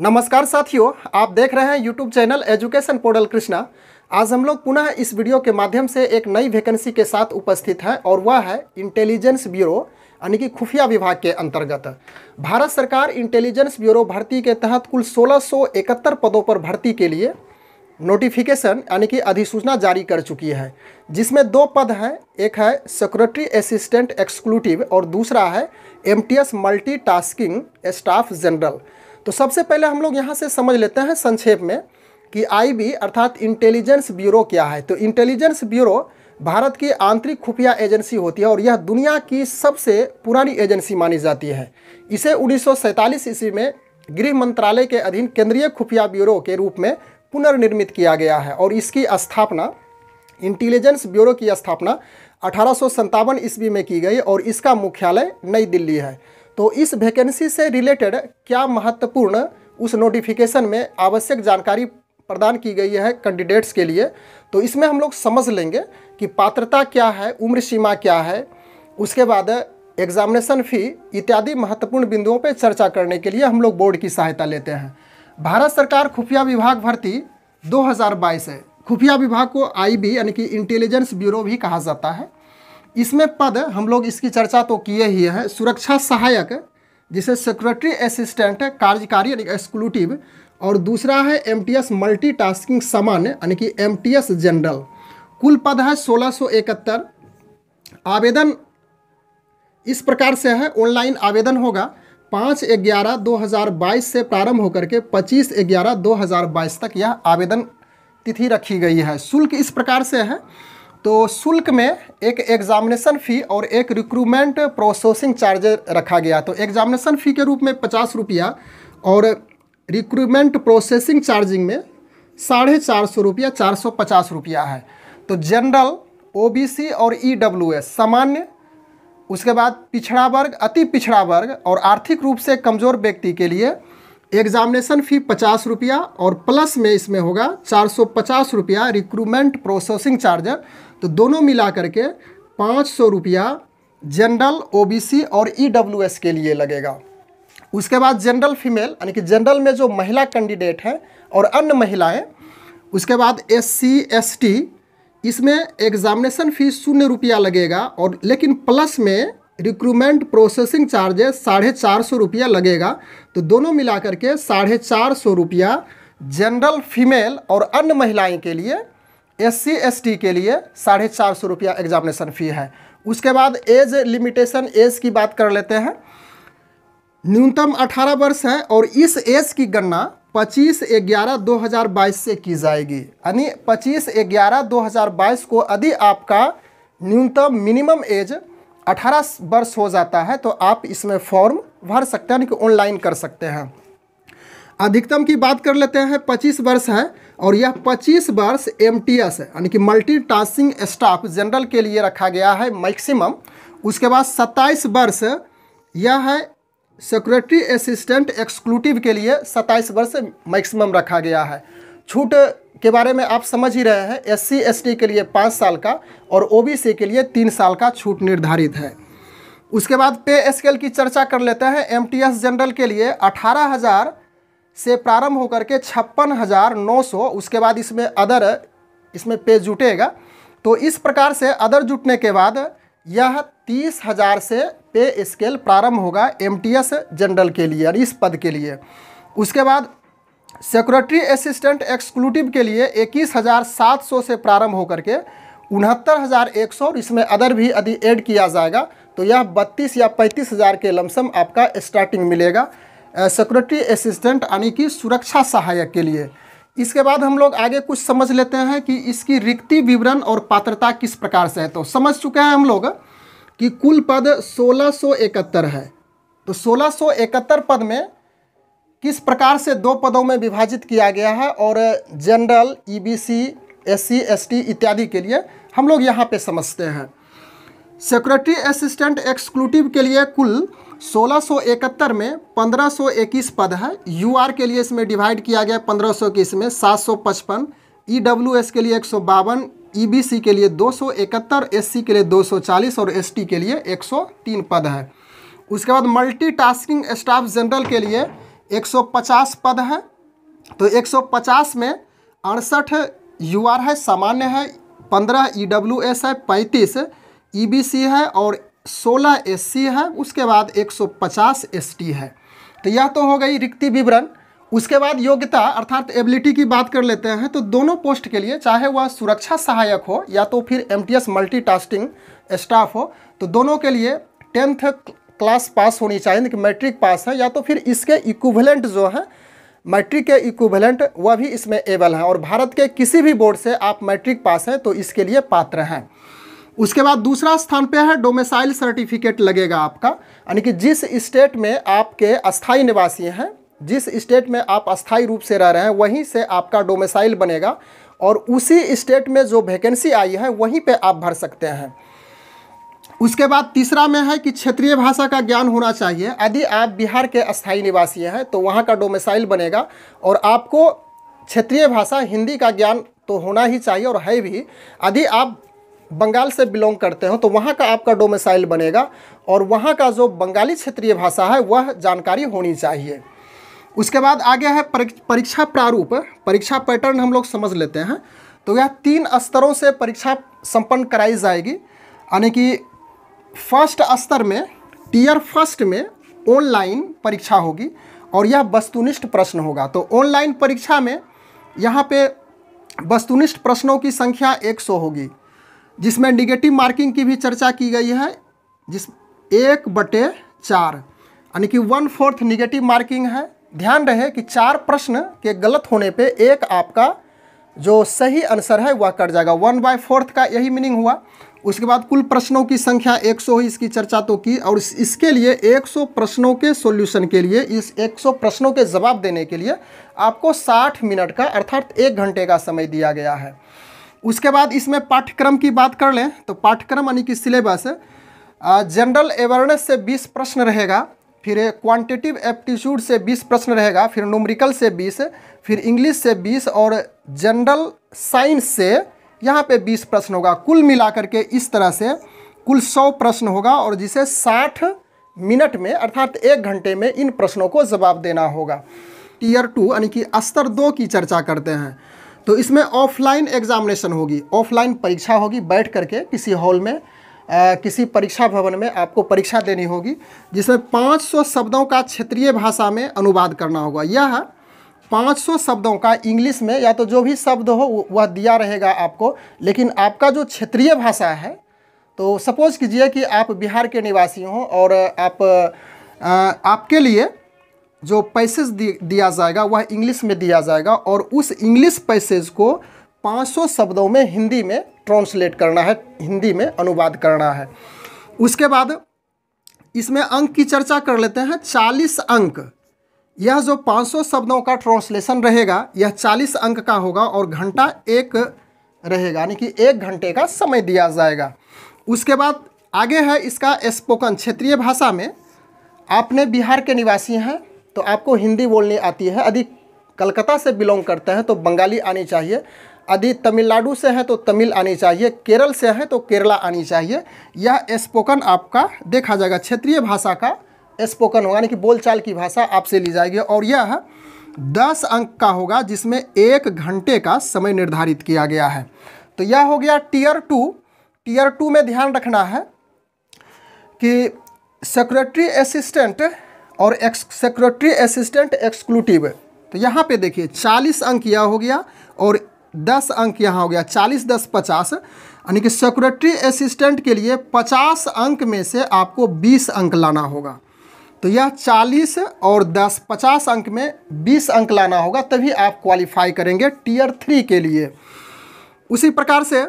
नमस्कार साथियों आप देख रहे हैं YouTube channel education portal Krishna आज हम लोग पुनः इस वीडियो के माध्यम से एक नई वैकेंसी के साथ उपस्थित हैं और वह है इंटेलिजेंस ब्यूरो यानी कि खुफिया विभाग के अंतर्गत भारत सरकार इंटेलिजेंस ब्यूरो भर्ती के तहत कुल सोलह पदों पर भर्ती के लिए नोटिफिकेशन यानी कि अधिसूचना जारी कर चुकी है जिसमें दो पद हैं एक है सेक्रेटरी असिस्टेंट एक्सक्लूटिव और दूसरा है एमटीएस मल्टीटास्किंग स्टाफ जनरल तो सबसे पहले हम लोग यहाँ से समझ लेते हैं संक्षेप में कि आईबी अर्थात इंटेलिजेंस ब्यूरो क्या है तो इंटेलिजेंस ब्यूरो भारत की आंतरिक खुफिया एजेंसी होती है और यह दुनिया की सबसे पुरानी एजेंसी मानी जाती है इसे उन्नीस ईस्वी में गृह मंत्रालय के अधीन केंद्रीय खुफिया ब्यूरो के रूप में पुनर्निर्मित किया गया है और इसकी स्थापना इंटेलिजेंस ब्यूरो की स्थापना अठारह ईस्वी में की गई और इसका मुख्यालय नई दिल्ली है तो इस वैकेंसी से रिलेटेड क्या महत्वपूर्ण उस नोटिफिकेशन में आवश्यक जानकारी प्रदान की गई है कैंडिडेट्स के लिए तो इसमें हम लोग समझ लेंगे कि पात्रता क्या है उम्र सीमा क्या है उसके बाद एग्जामिनेशन फ़ी इत्यादि महत्वपूर्ण बिंदुओं पर चर्चा करने के लिए हम लोग बोर्ड की सहायता लेते हैं भारत सरकार खुफिया विभाग भर्ती 2022 है खुफिया विभाग को आईबी यानी कि इंटेलिजेंस ब्यूरो भी कहा जाता है इसमें पद हम लोग इसकी चर्चा तो किए ही है सुरक्षा सहायक जिसे सेक्रेटरी असिस्टेंट कार्यकारी यानी एक्सक्लूटिव और दूसरा है एमटीएस मल्टीटास्किंग सामान्य यानी कि एमटीएस जनरल कुल पद है इकहत्तर आवेदन इस प्रकार से है ऑनलाइन आवेदन होगा पाँच ग्यारह दो हज़ार बाईस से प्रारंभ होकर के पच्चीस ग्यारह दो हज़ार बाईस तक यह आवेदन तिथि रखी गई है शुल्क इस प्रकार से है तो शुल्क में एक एग्जामिनेशन फ़ी और एक रिक्रूटमेंट प्रोसेसिंग चार्ज रखा गया तो एग्जामिनेशन फ़ी के रूप में पचास रुपया और रिक्रूटमेंट प्रोसेसिंग चार्जिंग में साढ़े चार सौ रुपया चार सौ पचास रुपया है तो जनरल ओबीसी और ईडब्ल्यूएस e सामान्य उसके बाद पिछड़ा वर्ग अति पिछड़ा वर्ग और आर्थिक रूप से कमज़ोर व्यक्ति के लिए एग्जामिनेशन फ़ी पचास रुपया और प्लस में इसमें होगा चार सौ पचास रुपया रिक्रूटमेंट प्रोसेसिंग चार्जर तो दोनों मिला करके पाँच सौ रुपया जनरल ओबीसी और ईडब्ल्यूएस e के लिए लगेगा उसके बाद जनरल फीमेल यानी कि जनरल में जो महिला कैंडिडेट है और अन्य महिलाएं उसके बाद एस सी एस टी इसमें एग्जामिनेशन फीस शून्य रुपया लगेगा और लेकिन प्लस में रिक्रूटमेंट प्रोसेसिंग चार्जेस साढ़े चार सौ रुपया लगेगा तो दोनों मिला के साढ़े चार सौ रुपया जनरल फीमेल और अन्य महिलाएं के लिए एस सी एस टी के लिए साढ़े चार सौ रुपया एग्जामिनेशन फ़ी है उसके बाद एज लिमिटेशन एज की बात कर लेते हैं न्यूनतम 18 वर्ष है और इस एज की गणना 25 ग्यारह 2022 से की जाएगी यानी 25 ग्यारह 2022 को यदि आपका न्यूनतम मिनिमम एज 18 वर्ष हो जाता है तो आप इसमें फॉर्म भर सकते हैं यानी कि ऑनलाइन कर सकते हैं अधिकतम की बात कर लेते हैं पच्चीस वर्ष है और यह पच्चीस वर्ष एम टी है यानी कि मल्टी टास्किंग स्टाफ जनरल के लिए रखा गया है मैक्सिमम उसके बाद सत्ताईस वर्ष यह है सिक्योरिटी असिस्टेंट एक्सक्लूटिव के लिए सत्ताईस वर्ष मैक्सिमम रखा गया है छूट के बारे में आप समझ ही रहे हैं एस सी के लिए पाँच साल का और ओ के लिए तीन साल का छूट निर्धारित है उसके बाद पे स्केल की चर्चा कर लेते हैं एम जनरल के लिए अठारह हज़ार से प्रारंभ होकर के छप्पन हज़ार नौ सौ उसके बाद इसमें अदर इसमें पे जुटेगा तो इस प्रकार से अदर जुटने के बाद यह तीस हज़ार से पे स्केल प्रारंभ होगा एम जनरल के लिए और इस पद के लिए उसके बाद सेक्रेटरी असिस्टेंट एक्सक्लूटिव के लिए इक्कीस हज़ार सात सौ से प्रारंभ होकर के उनहत्तर हज़ार एक सौ और इसमें अदर भी यदि एड किया जाएगा तो यह बत्तीस या पैंतीस हज़ार के लमसम आपका स्टार्टिंग मिलेगा सिक्योरिटी असिस्टेंट यानी कि सुरक्षा सहायक के लिए इसके बाद हम लोग आगे कुछ समझ लेते हैं कि इसकी रिक्ति विवरण और पात्रता किस प्रकार से है तो समझ चुके हैं हम लोग कि कुल पद सोलह है तो सोलह पद में किस प्रकार से दो पदों में विभाजित किया गया है और जनरल ईबीसी एससी एसटी इत्यादि के लिए हम लोग यहाँ पे समझते हैं सिक्योरिटी असिस्टेंट एक्सक्लूटिव के लिए कुल 1671 में 1521 पद है यू आर के लिए इसमें डिवाइड किया गया 1521 में 755 ईडब्ल्यूएस e के लिए एक सौ बावन ईबीसी e के लिए 271 एससी के लिए 240 और एसटी के लिए 103 पद है उसके बाद मल्टीटास्किंग स्टाफ जनरल के लिए 150 पद है तो 150 में अड़सठ यू आर है सामान्य है पंद्रह ई डब्ल्यू एस है पैंतीस ई बी सी है और सोलह एस है उसके बाद एक सौ पचास एस है तो यह तो हो गई रिक्ति विवरण उसके बाद योग्यता अर्थात एबिलिटी की बात कर लेते हैं तो दोनों पोस्ट के लिए चाहे वह सुरक्षा सहायक हो या तो फिर M T S multi staff हो तो दोनों के लिए टेंथ क्लास पास होनी चाहिए कि मैट्रिक पास है या तो फिर इसके इक्विवेलेंट जो है मैट्रिक के इक्विवेलेंट वह भी इसमें एबल हैं और भारत के किसी भी बोर्ड से आप मैट्रिक पास हैं तो इसके लिए पात्र हैं उसके बाद दूसरा स्थान पे है डोमेसाइल सर्टिफिकेट लगेगा आपका यानी कि जिस स्टेट में आपके अस्थाई निवासी हैं जिस स्टेट में आप अस्थाई रूप से रह रहे हैं वहीं से आपका डोमेसाइल बनेगा और उसी स्टेट में जो वैकेंसी आई है वहीं पे आप भर सकते हैं उसके बाद तीसरा में है कि क्षेत्रीय भाषा का ज्ञान होना चाहिए यदि आप बिहार के अस्थाई निवासी हैं तो वहाँ का डोमेसाइल बनेगा और आपको क्षेत्रीय भाषा हिंदी का ज्ञान तो होना ही चाहिए और है भी यदि आप बंगाल से बिलोंग करते हो तो वहाँ का आपका डोमिसाइल बनेगा और वहाँ का जो बंगाली क्षेत्रीय भाषा है वह जानकारी होनी चाहिए उसके बाद आगे है परीक्षा प्रारूप परीक्षा पैटर्न हम लोग समझ लेते हैं तो यह तीन स्तरों से परीक्षा संपन्न कराई जाएगी यानी कि फर्स्ट स्तर में टीयर फर्स्ट में ऑनलाइन परीक्षा होगी और यह वस्तुनिष्ठ प्रश्न होगा तो ऑनलाइन परीक्षा में यहाँ पे वस्तुनिष्ठ प्रश्नों की संख्या 100 होगी जिसमें निगेटिव मार्किंग की भी चर्चा की गई है जिस एक बटे चार यानी कि वन फोर्थ निगेटिव मार्किंग है ध्यान रहे कि चार प्रश्न के गलत होने पे एक आपका जो सही आंसर है वह कट जाएगा वन बाय फोर्थ का यही मीनिंग हुआ उसके बाद कुल प्रश्नों की संख्या 100 ही इसकी चर्चा तो की और इसके लिए 100 प्रश्नों के सॉल्यूशन के लिए इस 100 प्रश्नों के जवाब देने के लिए आपको 60 मिनट का अर्थात एक घंटे का समय दिया गया है उसके बाद इसमें पाठ्यक्रम की बात कर लें तो पाठ्यक्रम यानी कि सिलेबस जनरल अवेयरनेस से 20 प्रश्न रहेगा फिर क्वांटिटिव एप्टीट्यूड से 20 प्रश्न रहेगा फिर नोमरिकल से 20 फिर इंग्लिश से 20 और जनरल साइंस से यहाँ पे 20 प्रश्न होगा कुल मिलाकर के इस तरह से कुल 100 प्रश्न होगा और जिसे 60 मिनट में अर्थात एक घंटे में इन प्रश्नों को जवाब देना होगा टीयर टू यानी कि स्तर दो की चर्चा करते हैं तो इसमें ऑफलाइन एग्जामिनेशन होगी ऑफलाइन परीक्षा होगी बैठ करके किसी हॉल में आ, किसी परीक्षा भवन में आपको परीक्षा देनी होगी जिसमें 500 शब्दों का क्षेत्रीय भाषा में अनुवाद करना होगा यह 500 शब्दों का इंग्लिश में या तो जो भी शब्द हो वह दिया रहेगा आपको लेकिन आपका जो क्षेत्रीय भाषा है तो सपोज़ कीजिए कि आप बिहार के निवासी हों और आप आ, आपके लिए जो पैसेज दिया जाएगा वह इंग्लिश में दिया जाएगा और उस इंग्लिश पैसेज को 500 शब्दों में हिंदी में ट्रांसलेट करना है हिंदी में अनुवाद करना है उसके बाद इसमें अंक की चर्चा कर लेते हैं 40 अंक यह जो 500 शब्दों का ट्रांसलेशन रहेगा यह 40 अंक का होगा और घंटा एक रहेगा यानी कि एक घंटे का समय दिया जाएगा उसके बाद आगे है इसका स्पोकन क्षेत्रीय भाषा में आपने बिहार के निवासी हैं तो आपको हिंदी बोलनी आती है यदि कलकत्ता से बिलोंग करते हैं तो बंगाली आनी चाहिए यदि तमिलनाडु से है तो तमिल आनी चाहिए केरल से है तो केरला आनी चाहिए यह स्पोकन आपका देखा जाएगा क्षेत्रीय भाषा का स्पोकन होगा यानी कि बोलचाल की भाषा आपसे ली जाएगी और यह दस अंक का होगा जिसमें एक घंटे का समय निर्धारित किया गया है तो यह हो गया टीयर टू टीयर टू में ध्यान रखना है कि सेक्रेटरी असिस्टेंट और एक्स सेक्रेटरी असिस्टेंट एक्सक्लूटिव तो यहाँ पे देखिए चालीस अंक यह हो गया और दस अंक यहाँ हो गया चालीस दस पचास यानी कि सेक्रेटरी असिस्टेंट के लिए पचास अंक में से आपको बीस अंक लाना होगा तो यह चालीस और दस पचास अंक में बीस अंक लाना होगा तभी आप क्वालिफाई करेंगे टीयर थ्री के लिए उसी प्रकार से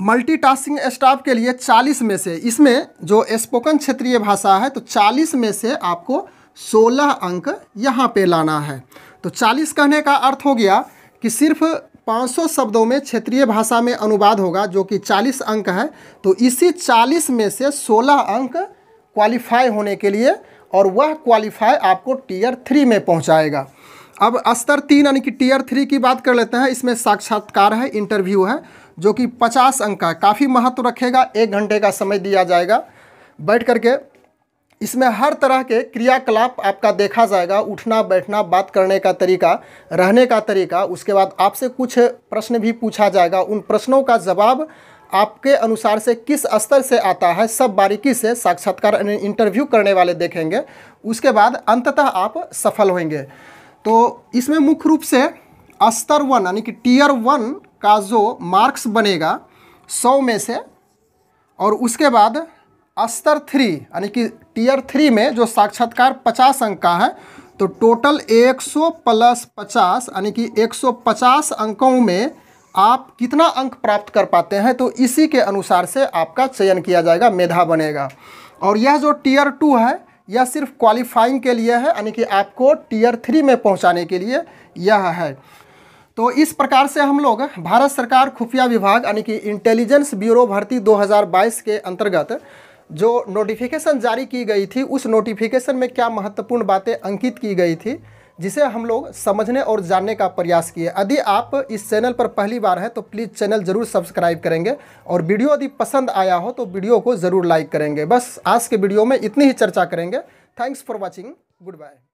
मल्टीटास्किंग स्टाफ के लिए 40 में से इसमें जो स्पोकन क्षेत्रीय भाषा है तो 40 में से आपको 16 अंक यहाँ पे लाना है तो 40 कहने का अर्थ हो गया कि सिर्फ 500 शब्दों में क्षेत्रीय भाषा में अनुवाद होगा जो कि 40 अंक है तो इसी 40 में से 16 अंक क्वालिफाई होने के लिए और वह क्वालिफाई आपको टीयर थ्री में पहुँचाएगा अब स्तर तीन यानी कि टीयर थ्री की बात कर लेते हैं इसमें साक्षात्कार है इंटरव्यू है जो कि पचास अंक का काफ़ी महत्व रखेगा एक घंटे का समय दिया जाएगा बैठ करके इसमें हर तरह के क्रियाकलाप आपका देखा जाएगा उठना बैठना बात करने का तरीका रहने का तरीका उसके बाद आपसे कुछ प्रश्न भी पूछा जाएगा उन प्रश्नों का जवाब आपके अनुसार से किस स्तर से आता है सब बारीकी से साक्षात्कार इंटरव्यू करने वाले देखेंगे उसके बाद अंततः आप सफल होंगे तो इसमें मुख्य रूप से स्तर वन यानी कि टीयर वन का जो मार्क्स बनेगा सौ में से और उसके बाद स्तर थ्री यानी कि टीयर थ्री में जो साक्षात्कार पचास अंक का है तो टोटल एक सौ प्लस पचास यानी कि एक सौ पचास अंकों में आप कितना अंक प्राप्त कर पाते हैं तो इसी के अनुसार से आपका चयन किया जाएगा मेधा बनेगा और यह जो टीयर टू है यह सिर्फ क्वालिफाइंग के लिए है यानी कि आपको टीयर थ्री में पहुंचाने के लिए यह है तो इस प्रकार से हम लोग भारत सरकार खुफिया विभाग यानी कि इंटेलिजेंस ब्यूरो भर्ती 2022 के अंतर्गत जो नोटिफिकेशन जारी की गई थी उस नोटिफिकेशन में क्या महत्वपूर्ण बातें अंकित की गई थी जिसे हम लोग समझने और जानने का प्रयास किए यदि आप इस चैनल पर पहली बार हैं तो प्लीज़ चैनल ज़रूर सब्सक्राइब करेंगे और वीडियो यदि पसंद आया हो तो वीडियो को ज़रूर लाइक करेंगे बस आज के वीडियो में इतनी ही चर्चा करेंगे thanks for watching good bye